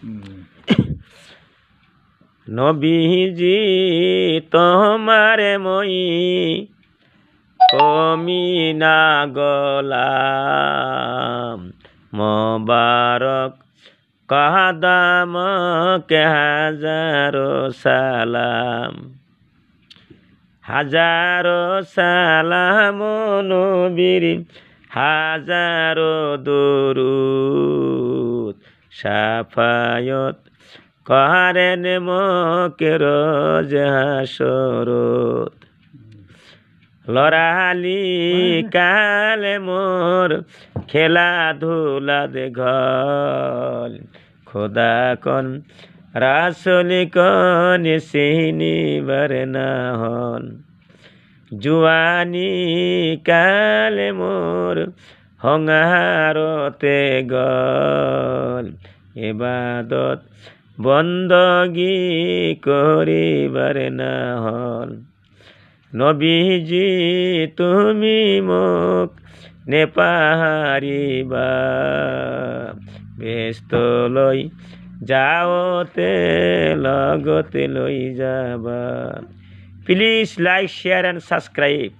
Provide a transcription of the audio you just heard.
নবীজি তোমারে মই কমিনা গলাম মোবারক কাদাম কে হাজারো সালাম হাজারো সালাম নবীর হাজারো দরুদ সাফায়ত কহারেন মকের হাসরত লড়ালি হ্যাঁ। কালে মোর দে ঘল খোদা কন রাসলি কন সিনিবার না হন জুয়ানি কালে মোর হংহারতে গল এবাদত বন্দগি করিবার না হল নবীজি তুমি মোক নেপাহারিবা ব্যস্ত লৈ যাওঁতে লগতে লৈ যাবা please like share and subscribe